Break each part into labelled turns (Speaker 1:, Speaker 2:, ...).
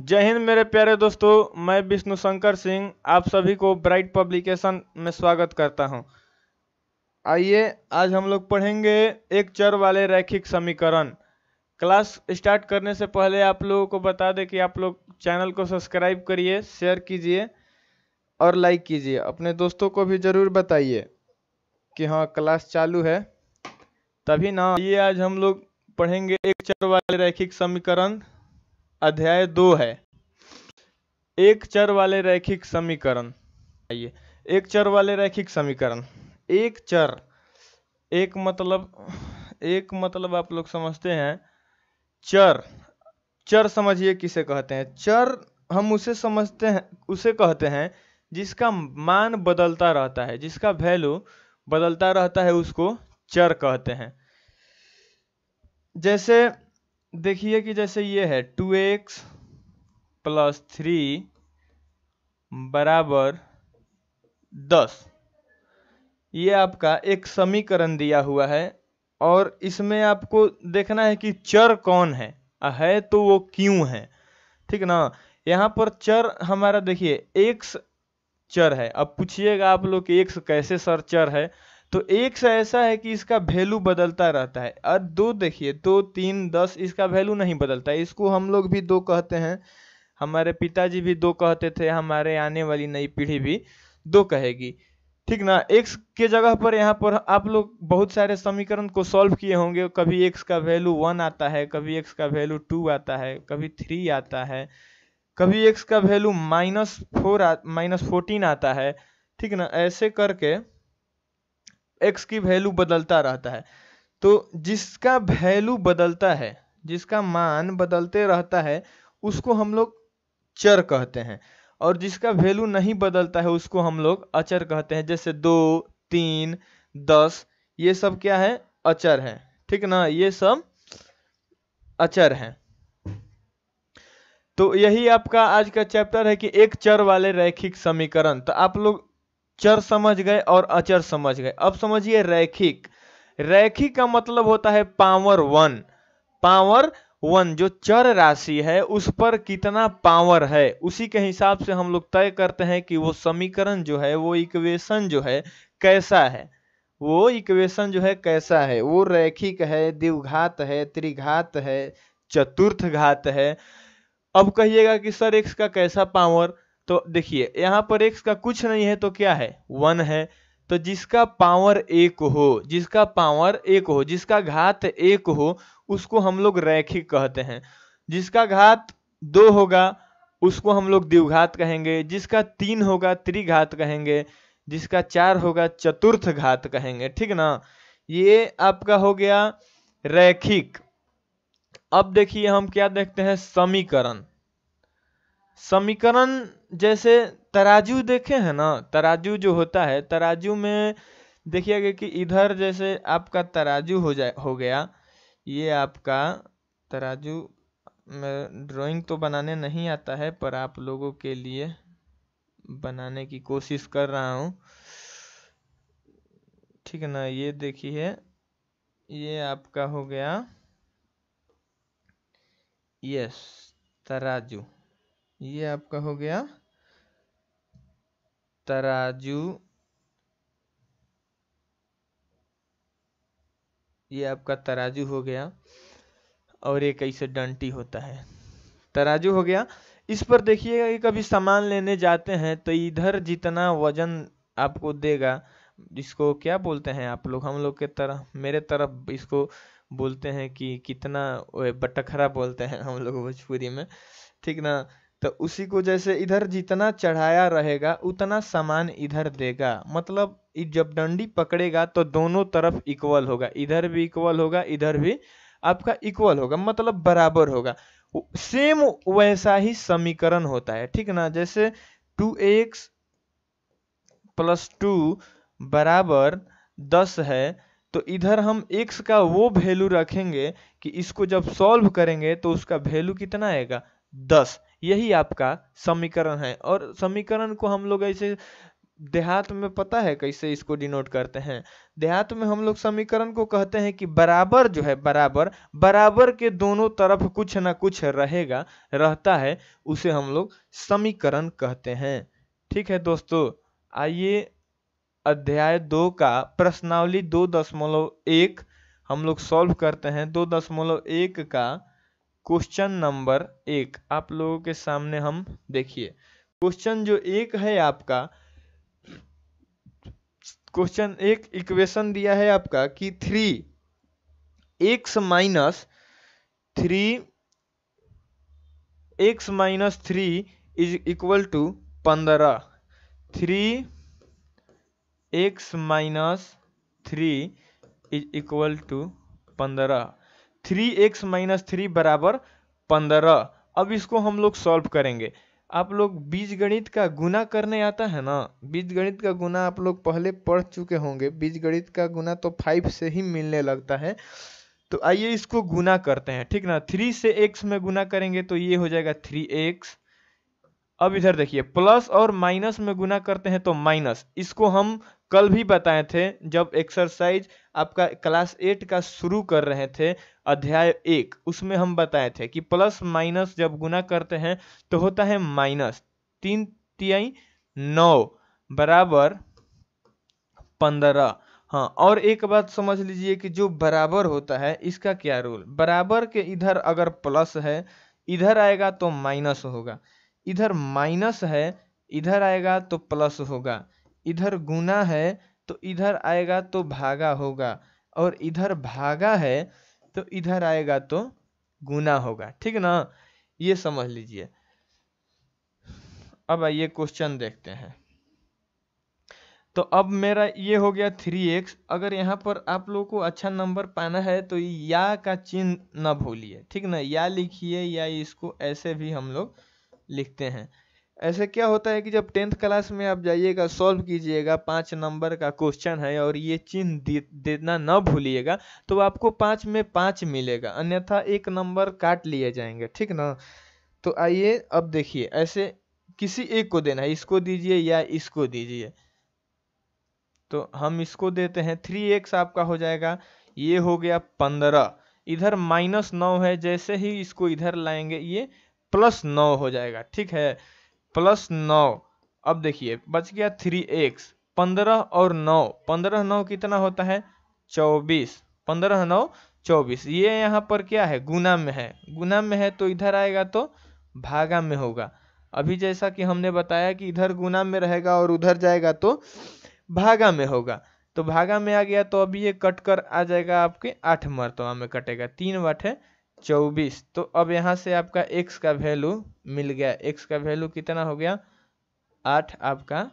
Speaker 1: जय हिंद मेरे प्यारे दोस्तों मैं विष्णु शंकर सिंह आप सभी को ब्राइट पब्लिकेशन में स्वागत करता हूं। आइए आज हम लोग पढ़ेंगे एक चर वाले रैखिक समीकरण क्लास स्टार्ट करने से पहले आप लोगों को बता दें कि आप लोग चैनल को सब्सक्राइब करिए शेयर कीजिए और लाइक कीजिए अपने दोस्तों को भी ज़रूर बताइए कि हाँ क्लास चालू है तभी ना ये आज हम लोग पढ़ेंगे एक चर वाले रैखिक समीकरण अध्याय दो है एक चर वाले रैखिक समीकरण आइए एक चर वाले रैखिक समीकरण एक चर एक मतलब एक मतलब आप लोग समझते हैं चर चर समझिए किसे कहते हैं चर हम उसे समझते हैं उसे कहते हैं जिसका मान बदलता रहता है जिसका वैल्यू बदलता रहता है उसको चर कहते हैं जैसे देखिए कि जैसे ये है टू एक्स प्लस थ्री बराबर दस ये आपका एक समीकरण दिया हुआ है और इसमें आपको देखना है कि चर कौन है है तो वो क्यों है ठीक ना यहाँ पर चर हमारा देखिए एक चर है अब पूछिएगा आप लोग कि एक्स कैसे सर चर है तो एक सौ ऐसा है कि इसका वैल्यू बदलता रहता है और दो देखिए दो तीन दस इसका वैल्यू नहीं बदलता है इसको हम लोग भी दो कहते हैं हमारे पिताजी भी दो कहते थे हमारे आने वाली नई पीढ़ी भी दो कहेगी ठीक ना एक्स के जगह पर यहाँ पर आप लोग बहुत सारे समीकरण को सॉल्व किए होंगे कभी एक्स का वैल्यू वन आता है कभी एक्स का वैल्यू टू आता है कभी थ्री आता है कभी एक्स का value minus four minus fourteen आता है ठीक ना ऐसे करके एक्स की वैल्यू बदलता रहता है तो जिसका वैल्यू बदलता है जिसका मान बदलते रहता है उसको हम लोग चर कहते हैं और जिसका वैल्यू नहीं बदलता है उसको हम लोग अचर कहते हैं जैसे दो तीन दस ये सब क्या है अचर है ठीक ना ये सब अचर है तो यही आपका आज का चैप्टर है कि एक चर वाले रैखिक समीकरण तो आप लोग चर समझ गए और अचर समझ गए अब समझिए रैखिक रैखिक का मतलब होता है पावर वन पावर वन जो चर राशि है उस पर कितना पावर है उसी के हिसाब से हम लोग तय करते हैं कि वो समीकरण जो है वो इक्वेशन जो है कैसा है वो इक्वेशन जो है कैसा है वो रैखिक है द्विघात है त्रिघात है चतुर्थ घात है अब कहिएगा कि सर एक्स का कैसा पावर तो देखिए यहाँ पर एक्स का कुछ नहीं है तो क्या है वन है तो जिसका पावर एक हो जिसका पावर एक हो जिसका घात एक हो उसको हम लोग रैखिक कहते हैं जिसका घात दो होगा उसको हम लोग द्विघात कहेंगे जिसका तीन होगा त्रिघात कहेंगे जिसका चार होगा चतुर्थ घात कहेंगे ठीक ना ये आपका हो गया रैखिक अब देखिए हम क्या देखते हैं समीकरण समीकरण जैसे तराजू देखे हैं ना तराजू जो होता है तराजू में देखिएगा कि इधर जैसे आपका तराजू हो जाए हो गया ये आपका तराजू में ड्राइंग तो बनाने नहीं आता है पर आप लोगों के लिए बनाने की कोशिश कर रहा हूँ ठीक है ना ये देखिए ये आपका हो गया यस तराजू ये आपका हो गया तराजू ये आपका तराजू हो गया और एक ऐसे डंटी होता है तराजू हो गया इस पर देखिएगा कि कभी सामान लेने जाते हैं तो इधर जितना वजन आपको देगा इसको क्या बोलते हैं आप लोग हम लोग के तरह मेरे तरफ इसको बोलते हैं कि कितना बटखरा बोलते हैं हम लोग भोजपुरी में ठीक ना तो उसी को जैसे इधर जितना चढ़ाया रहेगा उतना सामान इधर देगा मतलब जब डंडी पकड़ेगा तो दोनों तरफ इक्वल होगा इधर भी इक्वल होगा इधर भी आपका इक्वल होगा मतलब बराबर होगा सेम वैसा ही समीकरण होता है ठीक ना जैसे टू एक्स प्लस टू बराबर दस है तो इधर हम x का वो वैल्यू रखेंगे कि इसको जब सॉल्व करेंगे तो उसका वैल्यू कितना आएगा दस यही आपका समीकरण है और समीकरण को हम लोग ऐसे देहात में पता है कैसे इसको डिनोट करते हैं देहात में हम लोग समीकरण को कहते हैं कि बराबर जो है बराबर बराबर के दोनों तरफ कुछ ना कुछ रहेगा रहता है उसे हम लोग समीकरण कहते हैं ठीक है दोस्तों आइए अध्याय दो का प्रश्नावली दो दशमलव एक हम लोग सॉल्व करते हैं दो दशमलव एक का क्वेश्चन नंबर एक आप लोगों के सामने हम देखिए क्वेश्चन जो एक है आपका क्वेश्चन एक इक्वेशन दिया है आपका कि three x minus three x minus three is equal to पंद्रह three x minus three is equal to पंद्रह थ्री एक्स माइनस थ्री बराबर पंद्रह अब इसको हम लोग सॉल्व करेंगे आप लोग बीजगणित का गुना करने आता है ना बीज गणित का गुना आप लोग पहले पढ़ चुके होंगे बीज गणित का गुना तो फाइव से ही मिलने लगता है तो आइए इसको गुना करते हैं ठीक ना थ्री से एक्स में गुना करेंगे तो ये हो जाएगा थ्री एक्स अब इधर देखिए प्लस और माइनस में गुना करते हैं तो माइनस इसको हम कल भी बताए थे जब एक्सरसाइज आपका क्लास एट का शुरू कर रहे थे अध्याय एक उसमें हम बताए थे कि प्लस माइनस जब गुना करते हैं तो होता है माइनस तीन तिहाई नौ बराबर पंद्रह हाँ और एक बात समझ लीजिए कि जो बराबर होता है इसका क्या रूल बराबर के इधर अगर प्लस है इधर आएगा तो माइनस होगा इधर माइनस है इधर आएगा तो प्लस होगा इधर गुना है तो इधर आएगा तो भागा होगा और इधर भागा है तो इधर आएगा तो गुना होगा ठीक ना ये समझ लीजिए अब आइए क्वेश्चन देखते हैं तो अब मेरा ये हो गया थ्री एक्स अगर यहाँ पर आप लोगों को अच्छा नंबर पाना है तो या का चिन्ह ना भूलिए ठीक ना या लिखिए या इसको ऐसे भी हम लोग लिखते हैं ऐसे क्या होता है कि जब टेंथ क्लास में आप जाइएगा सॉल्व कीजिएगा पाँच नंबर का क्वेश्चन है और ये चिन्ह देना न भूलिएगा तो आपको पाँच में पाँच मिलेगा अन्यथा एक नंबर काट लिए जाएंगे ठीक ना तो आइए अब देखिए ऐसे किसी एक को देना है इसको दीजिए या इसको दीजिए तो हम इसको देते हैं थ्री एक्स आपका हो जाएगा ये हो गया पंद्रह इधर माइनस नौ है जैसे ही इसको इधर लाएंगे ये प्लस नौ हो जाएगा ठीक है प्लस नौ अब देखिए बच गया थ्री एक्स पंद्रह और नौ पंद्रह नौ कितना होता है चौबीस पंद्रह नौ चौबीस ये यहाँ पर क्या है गुना में है गुना में है तो इधर आएगा तो भागा में होगा अभी जैसा कि हमने बताया कि इधर गुना में रहेगा और उधर जाएगा तो भागा में होगा तो भागा में आ गया तो अभी ये कट कर आ जाएगा आपके आठ मरतवा तो में कटेगा तीन है चौबीस तो अब यहाँ से आपका एक्स का वैल्यू मिल गया एक्स का वैल्यू कितना हो गया आठ आपका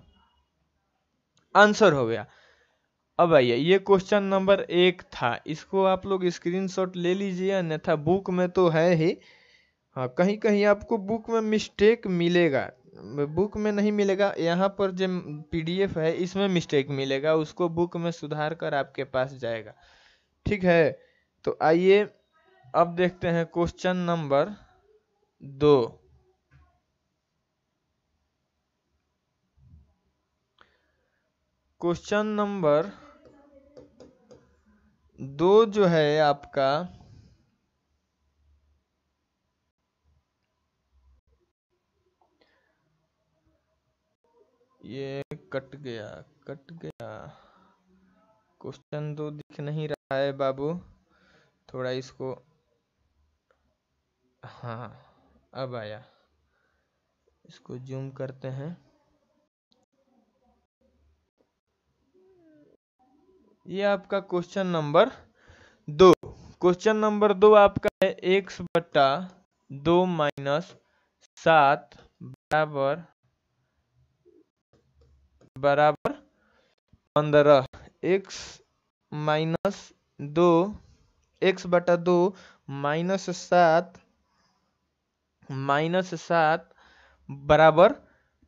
Speaker 1: आंसर हो गया अब आइए ये क्वेश्चन नंबर एक था इसको आप लोग स्क्रीनशॉट ले लीजिए अन्यथा बुक में तो है ही हाँ कहीं कहीं आपको बुक में मिस्टेक मिलेगा बुक में नहीं मिलेगा यहाँ पर जो पीडीएफ है इसमें मिस्टेक मिलेगा उसको बुक में सुधार कर आपके पास जाएगा ठीक है तो आइए अब देखते हैं क्वेश्चन नंबर दो क्वेश्चन नंबर दो जो है आपका ये कट गया कट गया क्वेश्चन दो तो दिख नहीं रहा है बाबू थोड़ा इसको हाँ अब आया इसको जूम करते हैं ये आपका क्वेश्चन नंबर दो क्वेश्चन नंबर दो आपका है एक्स बट्टा दो माइनस सात बराबर बराबर पंद्रह एक्स माइनस दो एक्स बटा दो माइनस सात माइनस सात बराबर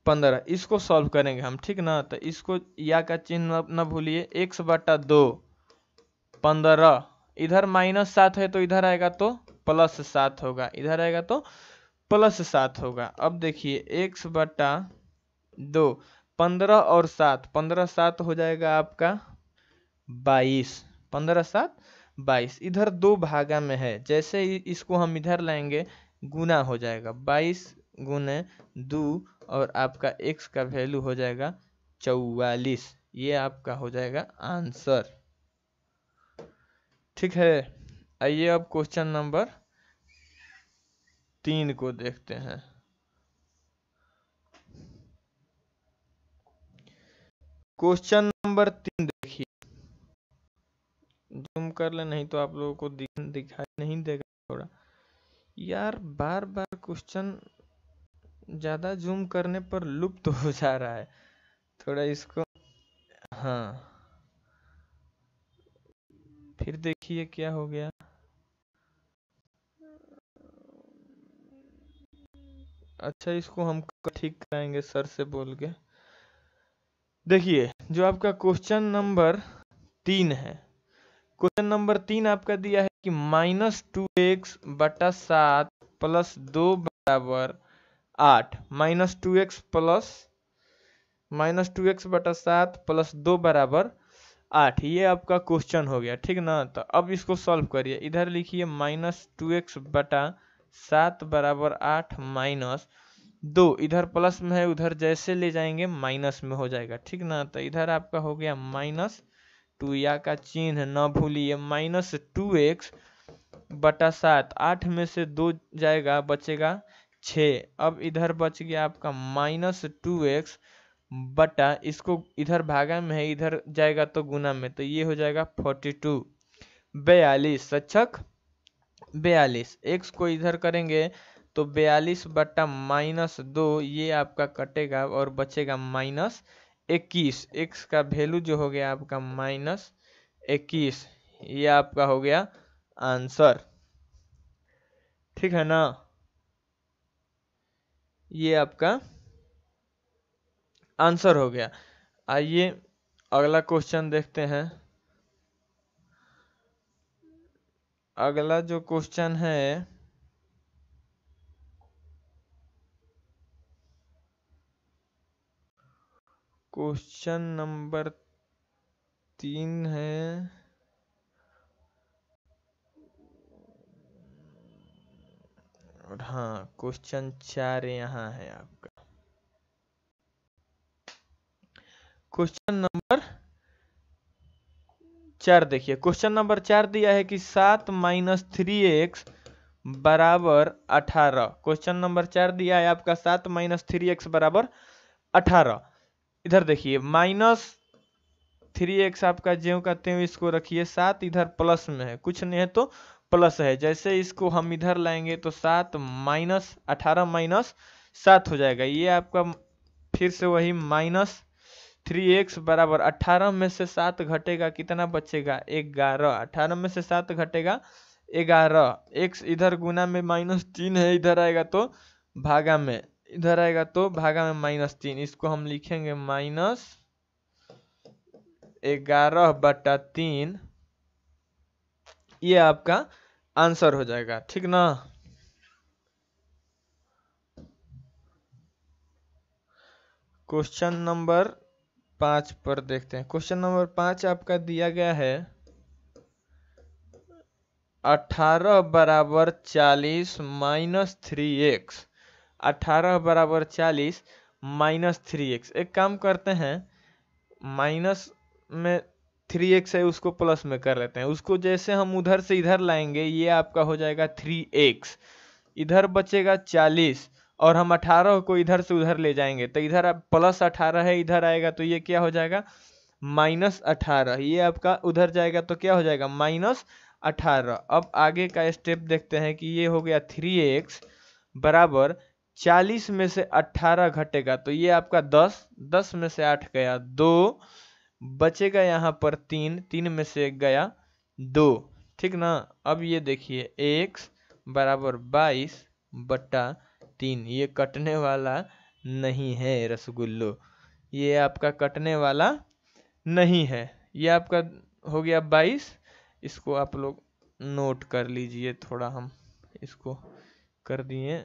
Speaker 1: पंद्रह इसको सॉल्व करेंगे हम ठीक ना तो इसको या का चिन्ह न भूलिए एक्स बटा दो पंद्रह इधर माइनस सात है तो इधर आएगा तो प्लस सात होगा इधर आएगा तो प्लस सात होगा अब देखिए एक्स बटा दो पंद्रह और सात पंद्रह सात हो जाएगा आपका बाईस पंद्रह सात बाईस इधर दो भागा में है जैसे इसको हम इधर लाएंगे गुना हो जाएगा बाईस गुने दो और आपका एक्स का वैल्यू हो जाएगा चौवालीस ये आपका हो जाएगा आंसर ठीक है आइए अब क्वेश्चन नंबर तीन को देखते हैं क्वेश्चन नंबर तीन देखिए जूम कर ले नहीं तो आप लोगों को दिखाई नहीं देगा थोड़ा यार बार बार क्वेश्चन ज़्यादा जूम करने पर लुप्त तो हो जा रहा है थोड़ा इसको हाँ फिर देखिए क्या हो गया अच्छा इसको हम ठीक कराएंगे सर से बोल के देखिए जो आपका क्वेश्चन नंबर तीन है क्वेश्चन नंबर तीन आपका दिया है कि माइनस टू एक्स बटा सात प्लस दो बराबर आठ minus two x plus minus two x बटा सात प्लस दो बराबर आठ ये आपका क्वेश्चन हो गया ठीक ना तो अब इसको सॉल्व करिए इधर लिखिए माइनस टू एक्स बटा सात बराबर आठ माइनस दो इधर प्लस में है उधर जैसे ले जाएंगे माइनस में हो जाएगा ठीक ना तो इधर आपका हो गया माइनस टू या का चिन्ह न भूलिए माइनस टू एक्स बटा सात आठ में से दो जाएगा बचेगा छः अब इधर बच गया आपका माइनस टू एक्स बटा इसको इधर भागा में है इधर जाएगा तो गुना में तो ये हो जाएगा फोर्टी टू बयालीस सचक बयालीस एक्स को इधर करेंगे तो बयालीस बटा माइनस दो ये आपका कटेगा और बचेगा माइनस इक्कीस एक्स का वैल्यू जो हो गया आपका माइनस इक्कीस ये आपका हो गया आंसर ठीक है ना ये आपका आंसर हो गया आइए अगला क्वेश्चन देखते हैं अगला जो क्वेश्चन है क्वेश्चन नंबर तीन है और हाँ क्वेश्चन चार यहाँ है आपका क्वेश्चन नंबर चार देखिए क्वेश्चन नंबर चार दिया है कि सात माइनस थ्री एक्स बराबर अठारह क्वेश्चन नंबर चार दिया है आपका सात माइनस थ्री एक्स बराबर अठारह इधर देखिए माइनस थ्री एक्स आपका ज्यो का त्यों इसको रखिए सात इधर प्लस में है कुछ नहीं है तो प्लस है जैसे इसको हम इधर लाएंगे तो सात माइनस अठारह माइनस सात हो जाएगा ये आपका फिर से वही माइनस थ्री एक्स बराबर अट्ठारह में से सात घटेगा कितना बचेगा ग्यारह अट्ठारह में से सात घटेगा ग्यारह एक्स इधर गुना में माइनस तीन है इधर आएगा तो भागा में इधर आएगा तो भागा में माइनस तीन इसको हम लिखेंगे माइनस ग्यारह बटा तीन ये आपका आंसर हो जाएगा ठीक ना क्वेश्चन नंबर पांच पर देखते हैं क्वेश्चन नंबर पांच आपका दिया गया है अठारह बराबर चालीस माइनस थ्री एक्स अट्ठारह बराबर चालीस माइनस थ्री एक्स एक काम करते हैं माइनस में थ्री एक्स है उसको प्लस में कर लेते हैं उसको जैसे हम उधर से इधर लाएंगे ये आपका हो जाएगा थ्री एक्स इधर बचेगा चालीस और हम अठारह को इधर से उधर ले जाएंगे तो इधर आप प्लस अठारह है इधर आएगा तो ये क्या हो जाएगा माइनस अठारह ये आपका उधर जाएगा तो क्या हो जाएगा माइनस अठारह अब आगे का स्टेप देखते हैं कि ये हो गया थ्री एक्स बराबर चालीस में से अट्ठारह घटेगा तो ये आपका दस दस में से आठ गया दो बचेगा यहाँ पर तीन तीन में से एक गया दो ठीक ना अब ये देखिए एक बराबर बाईस बट्टा तीन ये कटने वाला नहीं है रसगुल्लो ये आपका कटने वाला नहीं है ये आपका हो गया बाईस इसको आप लोग नोट कर लीजिए थोड़ा हम इसको कर दिए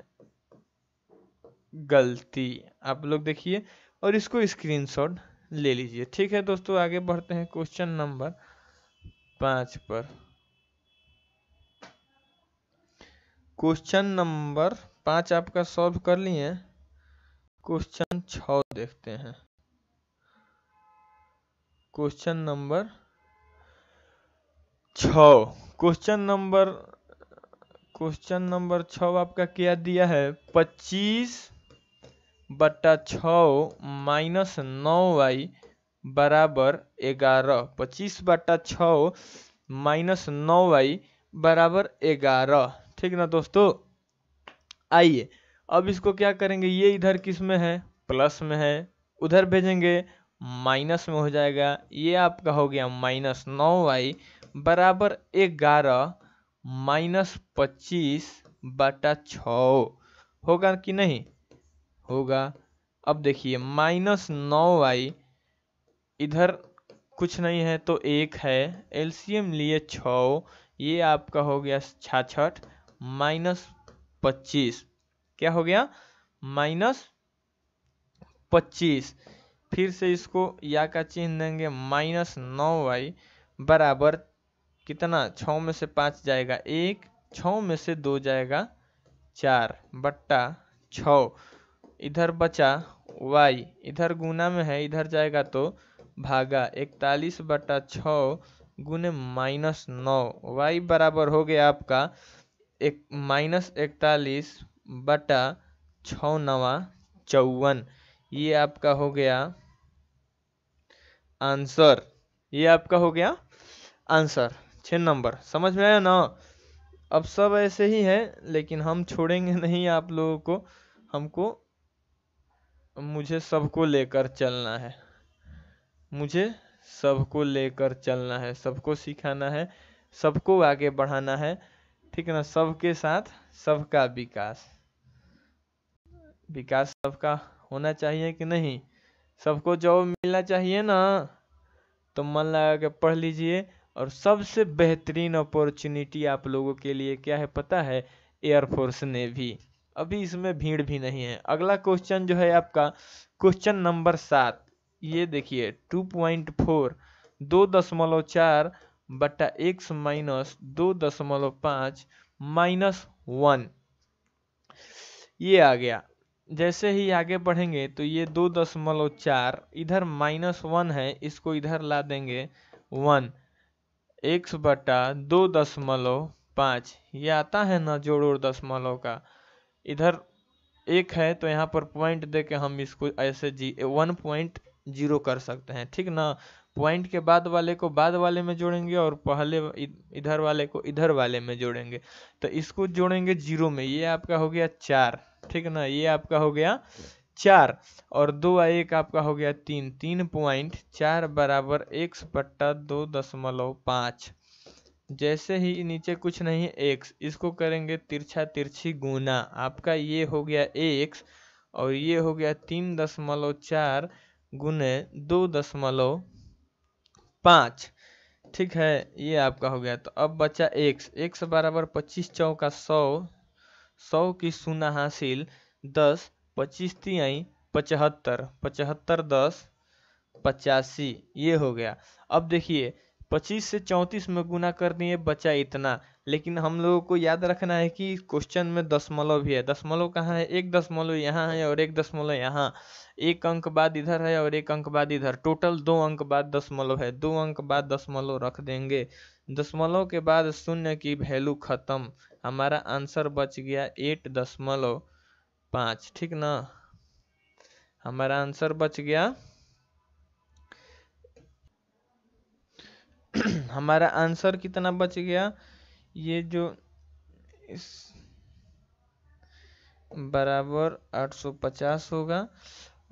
Speaker 1: गलती आप लोग देखिए और इसको स्क्रीनशॉट ले लीजिए ठीक है दोस्तों आगे बढ़ते हैं क्वेश्चन नंबर पांच पर क्वेश्चन नंबर पांच आपका सॉल्व कर लिए क्वेश्चन छ देखते हैं क्वेश्चन नंबर छ क्वेश्चन नंबर क्वेश्चन नंबर छ आपका क्या दिया है पच्चीस बटा छ माइनस नौ वाई बराबर एगारह पच्चीस बटा छ माइनस नौ वाई बराबर एगारह ठीक ना दोस्तों आइए अब इसको क्या करेंगे ये इधर किस में है प्लस में है उधर भेजेंगे माइनस में हो जाएगा ये आपका हो गया माइनस नौ वाई बराबर ग्यारह माइनस पच्चीस बटा छ होगा कि नहीं होगा अब देखिए माइनस नौ वाई इधर कुछ नहीं है तो एक है एलसीएम लिए छ ये आपका हो गया छाछठ माइनस पच्चीस क्या हो गया माइनस पच्चीस फिर से इसको या का चिन्ह देंगे माइनस नौ वाई बराबर कितना छ में से पाँच जाएगा एक छ में से दो जाएगा चार बट्टा छ इधर बचा वाई इधर गुना में है इधर जाएगा तो भागा इकतालीस बटा छ गुने माइनस नौ वाई बराबर हो गया आपका एक माइनस इकतालीस बटा छ नवा चौवन ये आपका हो गया आंसर ये आपका हो गया आंसर छः नंबर समझ में आया ना अब सब ऐसे ही है लेकिन हम छोड़ेंगे नहीं आप लोगों को हमको मुझे सबको लेकर चलना है मुझे सबको लेकर चलना है सबको सिखाना है सबको आगे बढ़ाना है ठीक है ना सबके साथ सबका विकास विकास सबका होना चाहिए कि नहीं सबको जॉब मिलना चाहिए ना तो मन लगा के पढ़ लीजिए और सबसे बेहतरीन अपॉर्चुनिटी आप लोगों के लिए क्या है पता है एयरफोर्स ने भी अभी इसमें भीड़ भी नहीं है अगला क्वेश्चन जो है आपका क्वेश्चन नंबर सात ये देखिए टू पॉइंट फोर दो दशमलव चार बटा एक्स माइनस दो दशमलव पाँच माइनस वन ये आ गया जैसे ही आगे बढ़ेंगे तो ये दो दशमलव चार इधर माइनस वन है इसको इधर ला देंगे वन एक्स बटा दो दशमलव पाँच ये आता है ना जोड़ और दशमलव का इधर एक है तो यहाँ पर पॉइंट दे के हम इसको ऐसे जी वन पॉइंट जीरो कर सकते हैं ठीक ना पॉइंट के बाद वाले को बाद वाले में जोड़ेंगे और पहले इधर वाले को इधर वाले में जोड़ेंगे तो इसको जोड़ेंगे जीरो में ये आपका हो गया चार ठीक ना ये आपका हो गया चार और दो एक आपका हो गया तीन तीन पॉइंट चार बराबर एक पट्टा दो दशमलव पाँच जैसे ही नीचे कुछ नहीं है एक्स इसको करेंगे तिरछा तिरछी गुना आपका ये हो गया एक्स और ये हो गया तीन दशमलव चार गुने दो दशमलव पाँच ठीक है ये आपका हो गया तो अब बचा एक्स एक्स बराबर पच्चीस चौ का सौ सौ की सुना हासिल दस पच्चीस आई पचहत्तर पचहत्तर दस पचासी ये हो गया अब देखिए पच्चीस से चौंतीस में गुना कर दिए बचा इतना लेकिन हम लोगों को याद रखना है कि क्वेश्चन में दशमलव भी है दशमलव कहाँ है एक दशमलव यहाँ है और एक दशमलव यहाँ एक अंक बाद इधर है और एक अंक बाद इधर टोटल दो अंक बाद दशमलव है दो अंक बाद दशमलव रख देंगे दशमलव के बाद शून्य की वैल्यू खत्म हमारा आंसर बच गया एट दशमलव पाँच ठीक ना हमारा आंसर बच गया हमारा आंसर कितना बच गया ये जो इस बराबर 850 होगा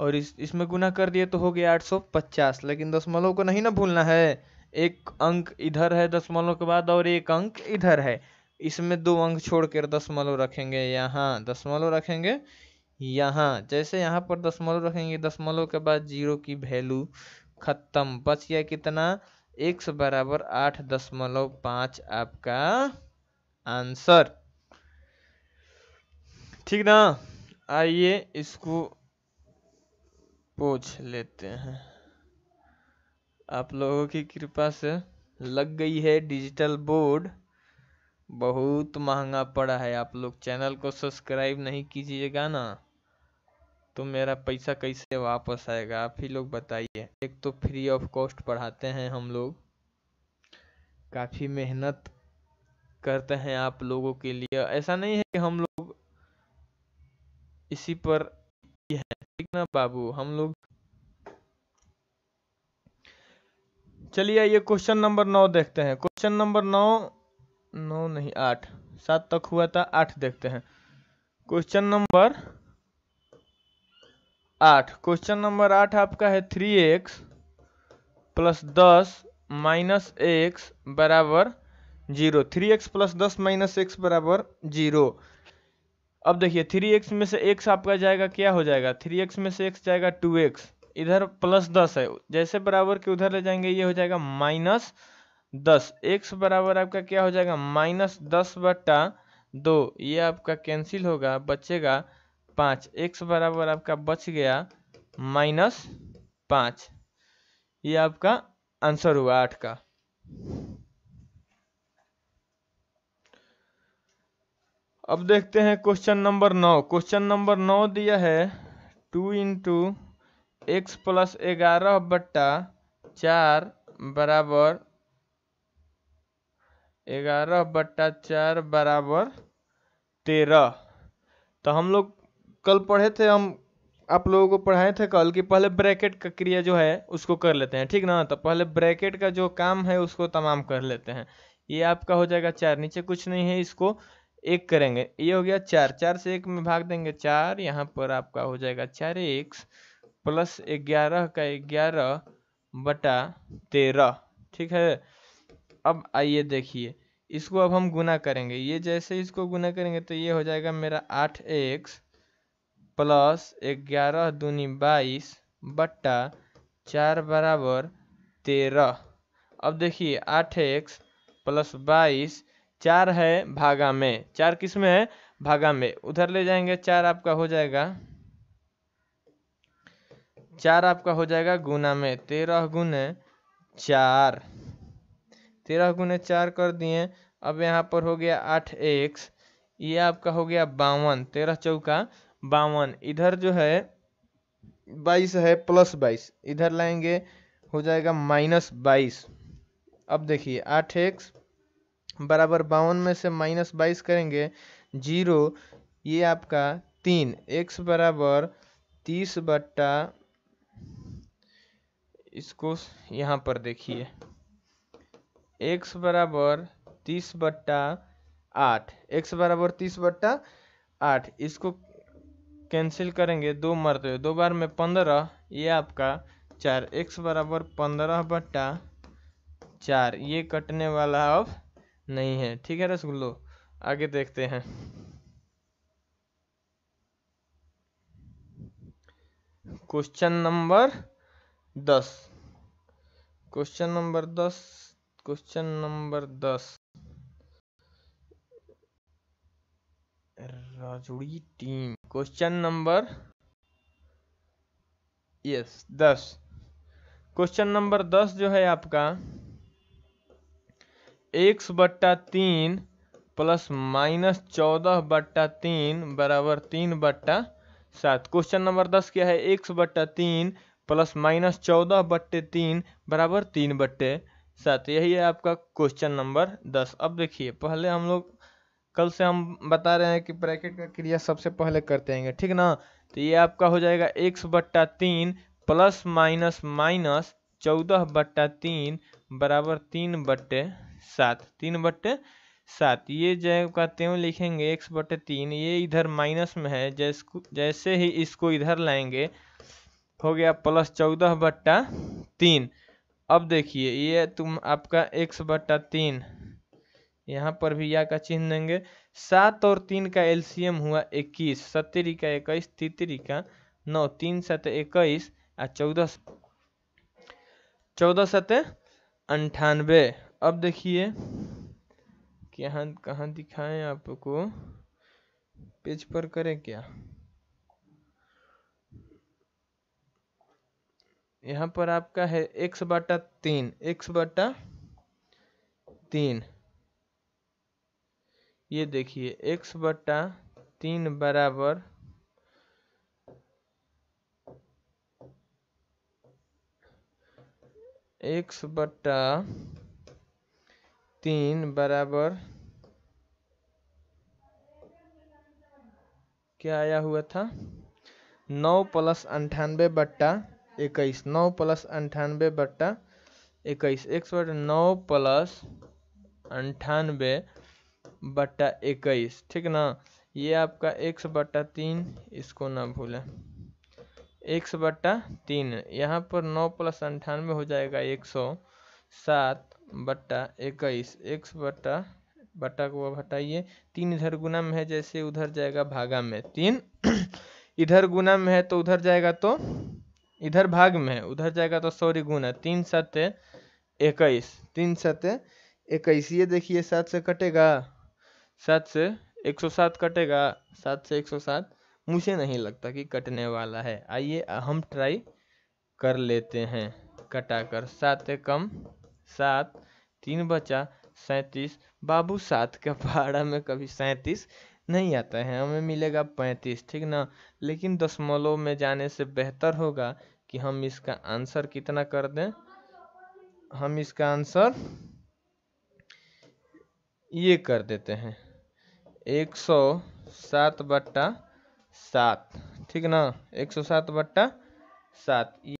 Speaker 1: और इस इसमें गुना कर दिए तो हो गया 850 लेकिन दशमलव को नहीं ना भूलना है एक अंक इधर है दशमलव के बाद और एक अंक इधर है इसमें दो अंक छोड़कर दशमलव रखेंगे यहाँ दशमलव रखेंगे यहाँ जैसे यहाँ पर दशमलव रखेंगे दशमलव के बाद जीरो की वैल्यू खत्म बच गया कितना एक्स बराबर आठ दशमलव पांच आपका आंसर ठीक ना आइए इसको पूछ लेते हैं आप लोगों की कृपा से लग गई है डिजिटल बोर्ड बहुत महंगा पड़ा है आप लोग चैनल को सब्सक्राइब नहीं कीजिएगा ना तो मेरा पैसा कैसे वापस आएगा आप ही लोग बताइए एक तो फ्री ऑफ कॉस्ट पढ़ाते हैं हम लोग काफ़ी मेहनत करते हैं आप लोगों के लिए ऐसा नहीं है कि हम लोग इसी पर है ठीक ना बाबू हम लोग चलिए आइए क्वेश्चन नंबर नौ देखते हैं क्वेश्चन नंबर नौ नौ नहीं आठ सात तक हुआ था आठ देखते हैं क्वेश्चन नंबर आठ क्वेश्चन नंबर आठ आपका है थ्री एक्स प्लस दस माइनस एक्स बराबर जीरो थ्री एक्स प्लस दस माइनस एक्स बराबर जीरो अब देखिए थ्री एक्स में से एक्स आपका जाएगा क्या हो जाएगा थ्री एक्स में से एक्स जाएगा टू एक्स इधर प्लस दस है जैसे बराबर के उधर ले जाएंगे ये हो जाएगा माइनस दस एक्स बराबर आपका क्या हो जाएगा माइनस दस बट्टा दो ये आपका कैंसिल होगा बचेगा पाँच एक्स बराबर आपका बच गया माइनस पाँच ये आपका आंसर हुआ आठ का अब देखते हैं क्वेश्चन नंबर नौ क्वेश्चन नंबर नौ दिया है टू इंटू एक्स प्लस ग्यारह बट्टा चार बराबर ग्यारह बट्टा चार बराबर तेरह तो हम लोग कल पढ़े थे हम आप लोगों को पढ़ाए थे कल कि पहले ब्रैकेट का क्रिया जो है उसको कर लेते हैं ठीक ना तो पहले ब्रैकेट का जो काम है उसको तमाम कर लेते हैं ये आपका हो जाएगा चार नीचे कुछ नहीं है इसको एक करेंगे ये हो गया चार चार से एक में भाग देंगे चार यहाँ पर आपका हो जाएगा चार एक प्लस ग्यारह का ग्यारह बटा तेरह ठीक है अब आइए देखिए इसको अब हम गुना करेंगे ये जैसे इसको गुना करेंगे तो ये हो जाएगा मेरा आठ एक्स प्लस ग्यारह दूनी बाईस बट्टा चार बराबर तेरह अब देखिए आठ एक्स प्लस बाईस चार है भागा में चार किस में है भागा में उधर ले जाएंगे चार आपका हो जाएगा चार आपका हो जाएगा गुना में तेरह गुने चार तेरह गुने चार कर दिए अब यहाँ पर हो गया आठ एक्स ये आपका हो गया बावन तेरह चौका बावन इधर जो है बाईस है प्लस बाईस इधर लाएंगे हो जाएगा माइनस बाईस अब देखिए आठ एक्स बराबर बावन में से माइनस बाईस करेंगे जीरो ये आपका तीन एक्स बराबर तीस बट्टा इसको यहाँ पर देखिए एक्स बराबर तीस बट्टा आठ एक्स बराबर तीस बट्टा आठ इसको कैंसिल करेंगे दो मरते हुए दो बार में पंद्रह ये आपका चार एक्स बराबर पंद्रह बट्टा चार ये कटने वाला अब नहीं है ठीक है रसगुल्लो आगे देखते हैं क्वेश्चन नंबर दस क्वेश्चन नंबर दस क्वेश्चन नंबर दस राजुड़ी टीम क्वेश्चन नंबर यस दस क्वेश्चन नंबर दस जो है आपका एक्स बट्टा तीन प्लस माइनस चौदह बट्टा तीन बराबर तीन बट्टा सात क्वेश्चन नंबर दस क्या है एक्स बट्टा तीन प्लस माइनस चौदह बट्टे तीन बराबर तीन बट्टे सात यही है आपका क्वेश्चन नंबर दस अब देखिए पहले हम लोग कल से हम बता रहे हैं कि ब्रैकेट का क्रिया सबसे पहले करते हैं ठीक ना तो ये आपका हो जाएगा एक्स बट्टा तीन प्लस माइनस माइनस चौदह बट्टा तीन बराबर तीन बट्टे सात तीन बट्टे सात ये कहते त्यों लिखेंगे एक्स बट्टे तीन ये इधर माइनस में है जैसको जैसे ही इसको इधर लाएंगे हो गया प्लस चौदह बट्टा तीन अब देखिए ये तुम आपका एक्स बट्टा तीन यहाँ पर भी या का चिन्ह देंगे सात और तीन का एलसीएम हुआ इक्कीस सत्तरी का इक्कीस तितरी का नौ तीन सत इक्कीस आ चौदह चौदह सत अंठानवे अब देखिए यहाँ कहाँ दिखाएं आपको पेज पर करें क्या यहाँ पर आपका है एक्स बटा तीन एक्स बटा तीन ये देखिए एक्स बट्टा तीन बराबर एक्स बट्टा तीन बराबर क्या आया हुआ था नौ प्लस अंठानबे बट्टा इक्कीस नौ प्लस अंठानबे बट्टा इक्कीस एक्स बट्टा नौ प्लस अंठानबे बट्टा इक्कीस ठीक ना ये आपका एक्स बट्टा तीन इसको ना भूलें सौ बट्टा तीन यहाँ पर नौ प्लस अंठानवे हो जाएगा एक सौ सात बट्टा इक्कीस सौ बट्टा बट्टा को हटाइए तीन इधर गुना में है जैसे उधर जाएगा भागा में तीन इधर गुना में है तो उधर जाएगा तो इधर भाग में है उधर जाएगा तो सॉरी गुना तीन सत्य इक्कीस तीन सत्य इक्कीस ये देखिए सात से कटेगा सात से एक सौ सात कटेगा सात से एक सौ सात मुझे नहीं लगता कि कटने वाला है आइए हम ट्राई कर लेते हैं कटाकर सात कम सात तीन बचा सैंतीस बाबू सात के पहाड़ा में कभी सैंतीस नहीं आता है हमें मिलेगा पैंतीस ठीक ना लेकिन दशमलव में जाने से बेहतर होगा कि हम इसका आंसर कितना कर दें हम इसका आंसर ये कर देते हैं एक सौ सात बट्टा सात ठीक ना एक सौ सात बट्टा सात